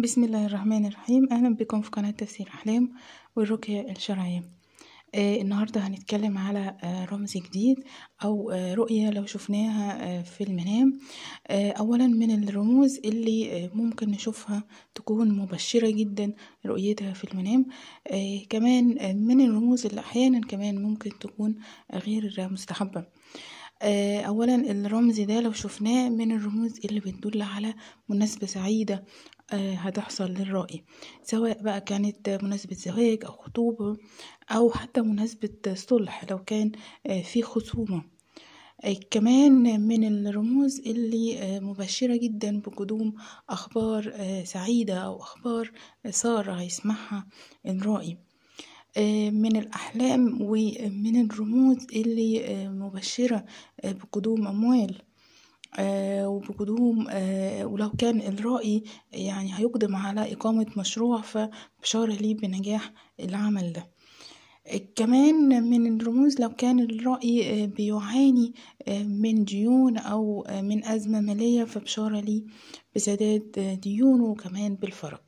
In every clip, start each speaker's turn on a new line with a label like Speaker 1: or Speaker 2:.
Speaker 1: بسم الله الرحمن الرحيم اهلا بكم في قناه تفسير احلام والرقيه الشرعيه آه النهارده هنتكلم على آه رمز جديد او آه رؤيه لو شفناها آه في المنام آه اولا من الرموز اللي آه ممكن نشوفها تكون مبشره جدا رؤيتها في المنام آه كمان آه من الرموز اللي احيانا كمان ممكن تكون غير مستحبه آه، أولا الرمز ده لو شفناه من الرموز اللي بتدل على مناسبة سعيدة آه، هتحصل للرائي سواء بقى كانت مناسبة زواج أو خطوبة أو حتى مناسبة صلح لو كان آه، في خصومة كمان من الرموز اللي مبشرة جدا بقدوم أخبار سعيدة أو أخبار سارة هيسمعها الرائي آه، من الأحلام ومن الرموز اللي آه، مبشرة آه، بقدوم أموال وبقدوم ولو كان الرأي يعني هيقدم على إقامة مشروع فبشارة ليه بنجاح العمل ده كمان من الرموز لو كان الرأي بيعاني من ديون أو من أزمة مالية فبشارة ليه بسداد ديونه وكمان بالفرج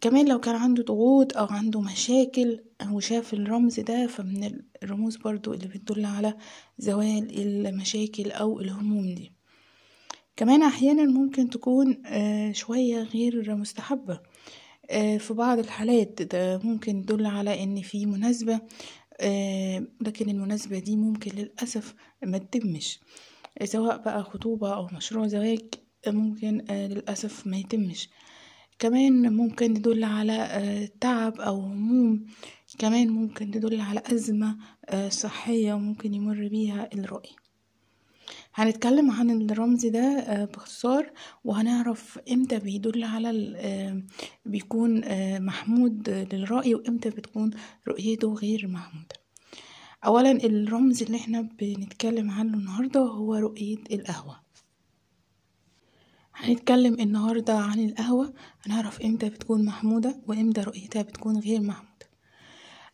Speaker 1: كمان لو كان عنده ضغوط او عنده مشاكل او شاف الرمز ده فمن الرموز برضو اللي بتدل على زوال المشاكل او الهموم دي كمان احيانا ممكن تكون آه، شوية غير مستحبة آه، في بعض الحالات ده ممكن تدل على ان في مناسبة آه، لكن المناسبة دي ممكن للأسف ما تتمش سواء بقى خطوبة او مشروع زواج ممكن للأسف ما يتمش كمان ممكن تدل على آه، تعب أو هموم كمان ممكن تدل على أزمة آه، صحية ممكن يمر بيها الرائي هنتكلم عن الرمز ده آه، باختصار وهنعرف امتى بيدل على بيكون محمود للرأي وامتى بتكون رؤيته غير محمودة اولا الرمز اللي احنا بنتكلم عنه النهاردة هو رؤية القهوة هنتكلم النهاردة عن القهوة هنعرف امتى بتكون محمودة وامتى رؤيتها بتكون غير محمودة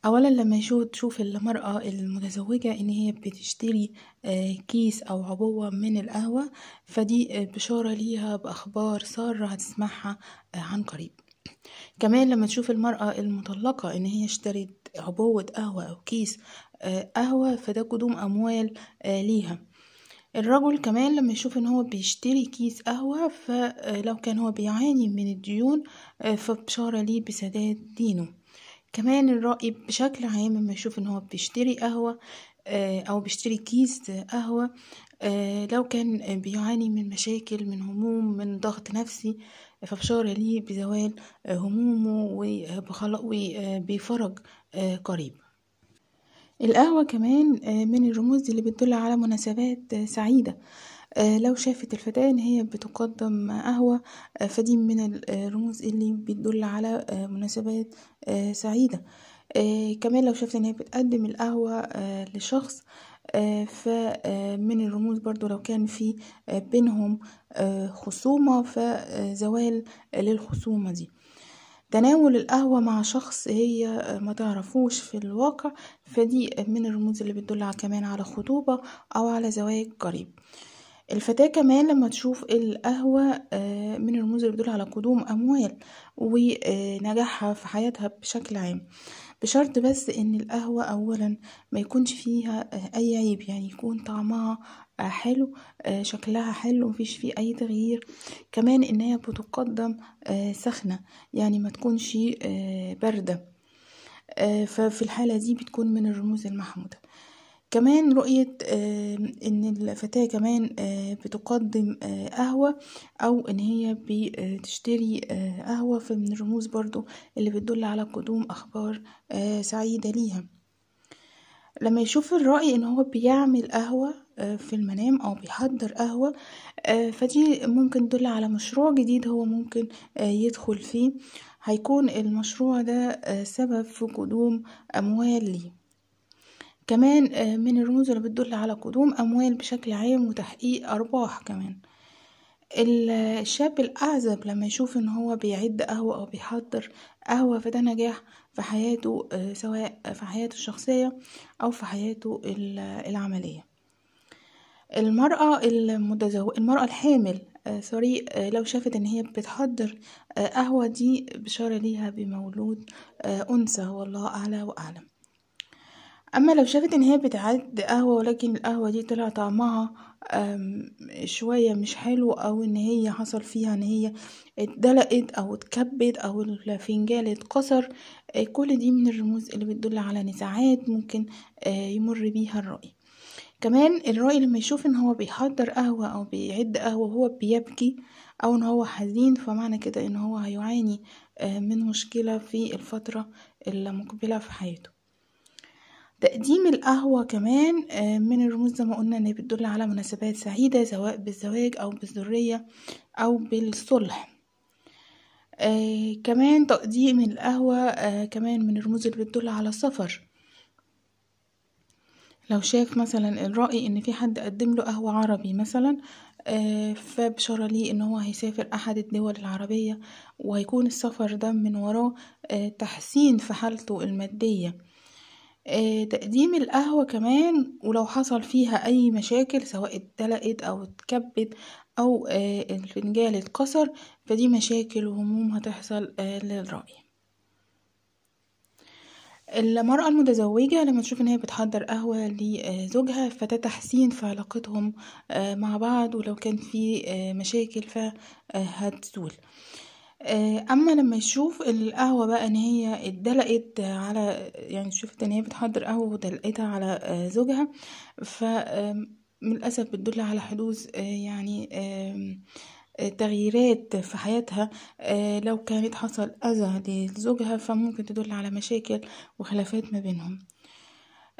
Speaker 1: اولا لما تشوف المرأة المتزوجة ان هي بتشتري آه، كيس او عبوة من القهوة فدي آه، بشارة ليها باخبار سارة هتسمعها آه، عن قريب كمان لما تشوف المرأة المطلقة ان هي اشترت عبوة قهوة او كيس قهوة فده قدوم اموال ليها الرجل كمان لما يشوف ان هو بيشتري كيس قهوة فلو كان هو بيعاني من الديون آه، فبشارة ليه بسداد دينه كمان الرائب بشكل عام لما يشوف ان هو بيشتري قهوة آه، او بيشتري كيس قهوة آه، لو كان بيعاني من مشاكل من هموم من ضغط نفسي فبشارة ليه بزوال همومه وبيفرج قريب القهوة كمان آه، من الرموز اللي بتدل على مناسبات آه، سعيدة آه، لو شافت الفتاة إن هي بتقدم قهوة فدي من الرموز اللي بتدل على مناسبات سعيدة كمان لو شافت إن هي بتقدم القهوة لشخص فمن الرموز برضو لو كان في بينهم خصومة فزوال للخصومة دي تناول القهوة مع شخص هي ما تعرفوش في الواقع فدي من الرموز اللي بتدل على كمان على خطوبة أو على زواج قريب الفتاة كمان لما تشوف القهوة آه، من الرموز اللي بتدل على قدوم أموال ونجاحها في حياتها بشكل عام بشرط بس ان القهوة اولا ما يكونش فيها آه، اي عيب يعني يكون طعمها حلو آه، شكلها حلو مفيش فيه اي تغيير كمان ان هي بتقدم آه، سخنة يعني ما تكونش آه، باردة ففي الحالة دي بتكون من الرموز المحمودة كمان رؤية ان الفتاة كمان بتقدم قهوة او ان هي بتشتري قهوة فمن الرموز برضو اللي بتدل على قدوم اخبار سعيدة ليها لما يشوف الرأي ان هو بيعمل قهوة آه، في المنام او بيحضر قهوة آه، فدي ممكن تدل على مشروع جديد هو ممكن آه، يدخل فيه هيكون المشروع ده سبب في قدوم اموال ليه كمان من الرموز اللي بتدل على قدوم اموال بشكل عام وتحقيق ارباح كمان الشاب الأعزب لما يشوف إن هو بيعد قهوة أو بيحضر قهوة فده نجاح في حياته سواء في حياته الشخصية أو في حياته العملية المرأة المتزوجة المرأة الحامل سوري آه، آه، لو شافت ان هي بتحضر آه، قهوة دي بشارة ليها بمولود أنثى والله أعلى وأعلم أما لو شافت ان هي بتعد قهوة ولكن القهوة دي طلع طعمها شوية مش حلو أو ان هي حصل فيها ان هي اتدلقت أو اتكبت أو الفنجان اتكسر كل دي من الرموز اللي بتدل على نزاعات ممكن يمر بيها الرأي كمان الراي لما يشوف ان هو بيحضر قهوة او بيعد قهوة وهو بيبكي او ان هو حزين فمعنى كده ان هو هيعاني آه، من مشكلة في الفترة المقبلة في حياته تقديم القهوة كمان آه، من الرموز زي ما قلنا انها بتدل على مناسبات سعيدة سواء بالزواج أو بالذرية أو بالصلح آه كمان تقديم القهوة آه كمان من الرموز اللي بتدل على السفر لو شاف مثلا الرأي ان في حد قدم له قهوة عربي مثلا آه، فبشارة لي ان هو هيسافر احد الدول العربية وهيكون السفر ده من وراه آه، تحسين في حالته المادية آه، تقديم القهوة كمان ولو حصل فيها أي مشاكل سواء اتلقت أو اتكبت أو الفنجان اتكسر فدي مشاكل وهموم هتحصل للرأي المرأة المتزوجة لما تشوف إن هي بتحضر قهوة لزوجها فده تحسين في علاقتهم آه، مع بعض ولو كان في آه، مشاكل فهتزول آه، اما لما يشوف القهوه بقى ان هي اتدلقت على يعني شفت ان هي بتحضر قهوه ودلقتها على زوجها فمن الاسف بتدل على حدوث يعني تغييرات في حياتها آه، لو كانت حصل أذى لزوجها فممكن تدل على مشاكل وخلافات ما بينهم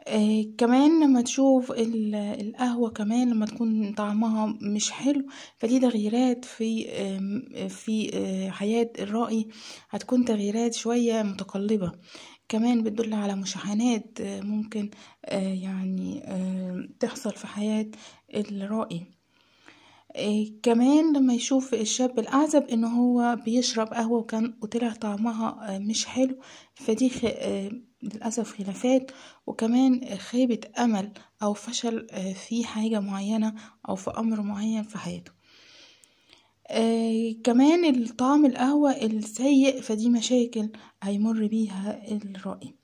Speaker 1: آه، كمان لما تشوف القهوة كمان لما تكون طعمها مش حلو فدي تغييرات في في آه، حياة الرأي هتكون تغييرات شوية متقلبة كمان بتدل على مشاحنات ممكن يعني تحصل في حياة الرأي إيه، كمان لما يشوف الشاب الأعزب إن هو بيشرب قهوة وكان وطلع طعمها آه، مش حلو فدي آه، للأسف خلافات وكمان خيبة أمل أو فشل آه، في حاجة معينة أو في أمر معين في حياته آه كمان الطعم القهوة السيء فدي مشاكل هيمر بيها الرأي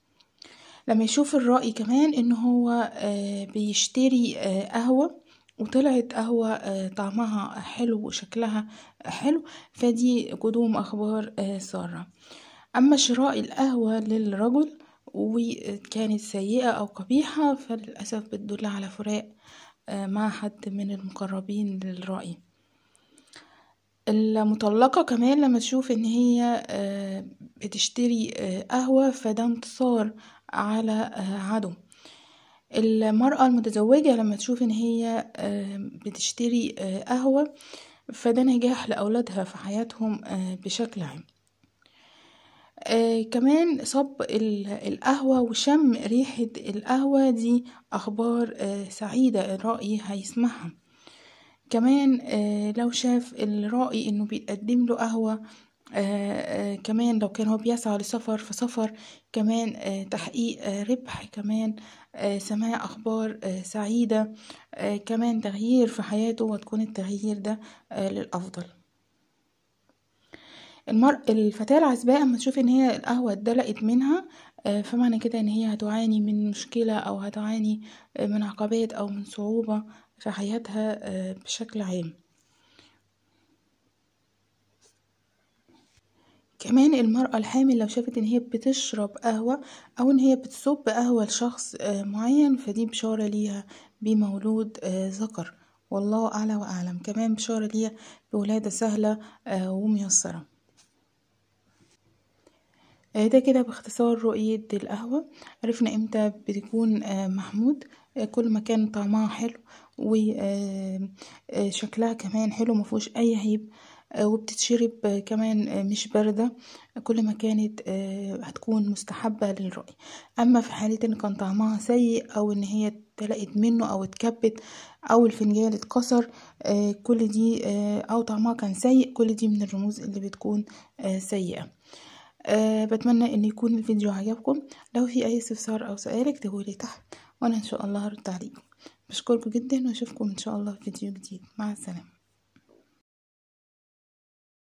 Speaker 1: لما يشوف الرأي كمان إنه هو آه بيشتري آه قهوة وطلعت قهوة آه، طعمها حلو وشكلها حلو فدي قدوم أخبار آه، سارة أما شراء القهوة للرجل وكانت سيئة أو قبيحة فللأسف بتدل على فراق آه، مع حد من المقربين للرأي المطلقة كمان لما تشوف ان هي بتشتري قهوة فده انتصار على عدو المرأة المتزوجة لما تشوف ان هي بتشتري آه، قهوة فده نجاح لأولادها في حياتهم آه، بشكل عام آه، كمان صب القهوة وشم ريحة القهوة دي أخبار سعيدة الرأي هيسمعها كمان لو شاف الرأي انه بيتقدم له قهوة آه، آه، كمان لو كان هو بيسعى لسفر فسفر كمان آه تحقيق آه ربح كمان آه سماع أخبار آه سعيدة آه كمان تغيير في حياته وتكون التغيير ده آه للأفضل المر... الفتاة العزباء أما تشوف إن هي القهوة اتدلقت منها آه، فمعنى كده إن هي هتعاني من مشكلة أو هتعاني من عقبات أو من صعوبة في حياتها بشكل عام كمان المرأة الحامل لو شافت ان هي بتشرب قهوة او ان هي بتصب قهوة لشخص آه، معين فدي بشارة ليها بمولود آه، ذكر والله اعلى واعلم كمان بشارة ليها بولادة سهلة آه، وميسرة ده كده باختصار رؤية القهوة عرفنا امتى بتكون محمود كل ما كان طعمها حلو وشكلها كمان حلو مفهوش اي عيب آه، وبتتشرب آه، كمان آه، مش باردة كل ما كانت هتكون مستحبة للرأي أما في حالة إن كان طعمها سيء أو إن هي اتلقت منه أو اتكبت أو الفنجان اتكسر كل دي أو طعمها كان سيء كل دي من الرموز اللي بتكون سيئة أه بتمنى ان يكون الفيديو عجبكم لو في اي استفسار او سؤال اكتبوا لي تحت وانا ان شاء الله هرد عليكم بشكركم جدا واشوفكم ان شاء الله في فيديو جديد مع السلامه